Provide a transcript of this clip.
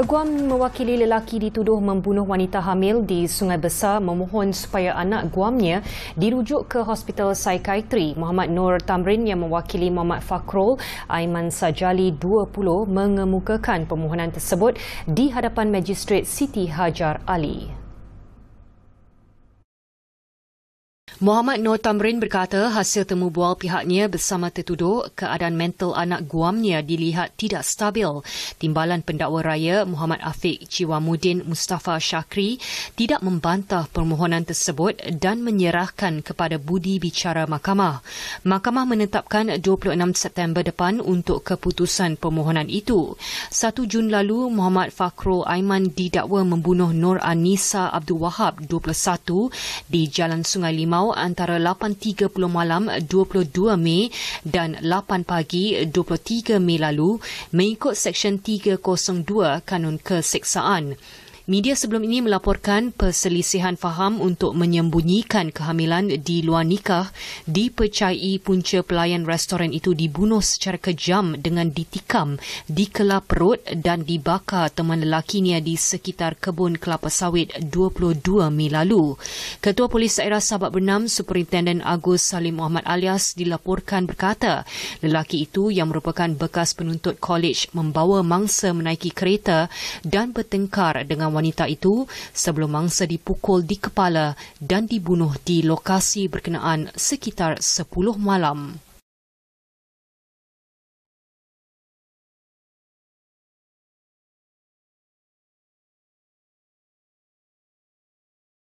Peguam mewakili lelaki dituduh membunuh wanita hamil di Sungai Besar memohon supaya anak guamnya dirujuk ke Hospital Psikiatri. Muhammad Nur Tamrin yang mewakili Muhammad Fakrul Aiman Sajali 20 mengemukakan permohonan tersebut di hadapan Magistrate Siti Hajar Ali. Muhammad Nur Tamrin berkata hasil temu bual pihaknya bersama tertuduh keadaan mental anak guamnya dilihat tidak stabil. Timbalan pendakwa raya Muhammad Afiq Ciwamudin Mustafa Shakri tidak membantah permohonan tersebut dan menyerahkan kepada budi bicara mahkamah. Mahkamah menetapkan 26 September depan untuk keputusan permohonan itu. 1 Jun lalu, Muhammad Fakrul Aiman didakwa membunuh Nur Anissa Abdul Wahab 21 di Jalan Sungai Limau antara 8.30 malam 22 Mei dan 8 pagi 23 Mei lalu mengikut Seksyen 302 Kanun Keseksaan. Media sebelum ini melaporkan perselisihan faham untuk menyembunyikan kehamilan di luar nikah dipercayai punca pelayan restoran itu dibunuh secara kejam dengan ditikam, di kelap perut dan dibakar teman lelakinya di sekitar kebun kelapa sawit 22 Mei lalu. Ketua Polis Daerah sabak Bernam, Superintenden Agus Salim Muhammad Alias dilaporkan berkata, lelaki itu yang merupakan bekas penuntut kolej membawa mangsa menaiki kereta dan bertengkar dengan wanita itu sebelum mangsa dipukul di kepala dan dibunuh di lokasi berkenaan sekitar 10 malam.